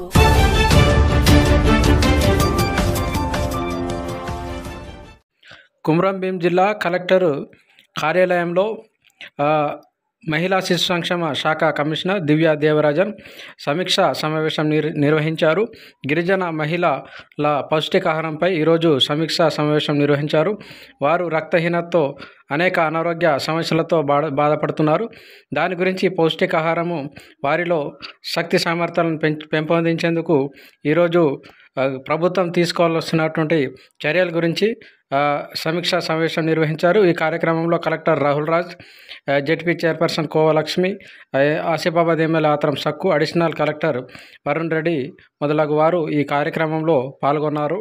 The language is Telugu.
Jungle. కుమ్రంభీం జిల్లా కలెక్టరు కార్యాలయంలో మహిళా శిశు సంక్షేమ శాఖ కమిషనర్ దివ్యా దేవరాజన్ సమీక్ష సమావేశం నిర్వహించారు గిరిజన మహిళల పౌష్టికాహారంపై ఈరోజు సమీక్ష సమావేశం నిర్వహించారు వారు రక్తహీనతతో అనేక అనారోగ్య సమస్యలతో బాధ బాధపడుతున్నారు దాని గురించి పౌష్టికాహారము వారిలో శక్తి సామర్థ్యాలను పెంపొందించేందుకు ఈరోజు ప్రభుత్వం తీసుకోవాల్సినటువంటి చర్యల గురించి సమీక్షా సమావేశం నిర్వహించారు ఈ కార్యక్రమంలో collector Rahul Raj ZP chairperson Kovalakshmi Asifabad MLA Atram Sakku additional collector Varun Reddy మొదలగు వారు ఈ కార్యక్రమంలో పాల్గొన్నారు